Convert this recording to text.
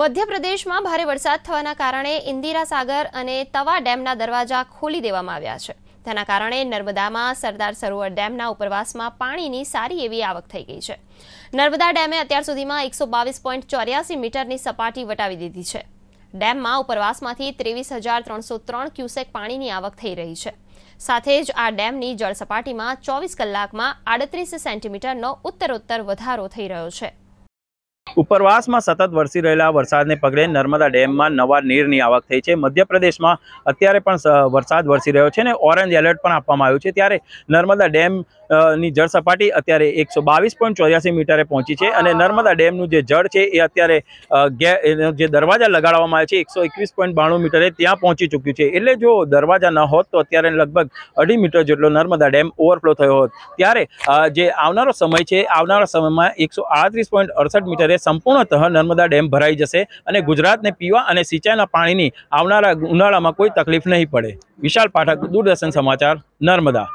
મધ્યપ્રદેશમાં ભારે વરસાદ થવાના કારણે ઇન્દિરા સાગર અને તવા ડેમના દરવાજા ખોલી દેવામાં આવ્યા છે તેના કારણે નર્મદામાં સરદાર સરોવર ડેમના ઉપરવાસમાં પાણીની સારી એવી આવક થઈ ગઈ છે નર્મદા ડેમે અત્યાર સુધીમાં એકસો બાવીસ પોઈન્ટ ચોર્યાસી મીટરની સપાટી વટાવી દીધી છે ડેમમાં ઉપરવાસમાંથી ત્રેવીસ હજાર ત્રણસો ત્રણ ક્યુસેક પાણીની આવક થઈ રહી છે સાથે જ આ ડેમની જળસપાટીમાં ચોવીસ કલાકમાં આડત્રીસ સેન્ટીમીટરનો ઉત્તરોત્તર વધારો થઈ રહ્યો છે ઉપરવાસમાં સતત વરસી રહેલા વરસાદને પગલે નર્મદા ડેમમાં નવા નીરની આવક થઈ છે મધ્યપ્રદેશમાં અત્યારે પણ વરસાદ વરસી રહ્યો છે અને ઓરેન્જ એલર્ટ પણ આપવામાં આવ્યું છે ત્યારે નર્મદા ડેમ ની જળ સપાટી અત્યારે એકસો બાવીસ પોઈન્ટ ચોર્યાસી મીટરે પહોંચી છે અને નર્મદા ડેમનું જે જળ છે એ અત્યારે જે દરવાજા લગાડવામાં આવે છે એકસો એકવીસ પોઈન્ટ બાણું મીટરે ત્યાં પહોંચી ચૂક્યું છે એટલે જો દરવાજા ન હોત તો અત્યારે લગભગ અઢી મીટર જેટલો નર્મદા ડેમ ઓવરફ્લો થયો હોત ત્યારે જે આવનારો સમય છે આવનારા સમયમાં એકસો આડત્રીસ પોઈન્ટ અડસઠ મીટરે સંપૂર્ણતઃ નર્મદા ડેમ ભરાઈ જશે અને ગુજરાતને પીવા અને સિંચાઈના પાણીની આવનારા ઉનાળામાં કોઈ તકલીફ નહીં પડે વિશાલ પાઠક દૂરદર્શન સમાચાર નર્મદા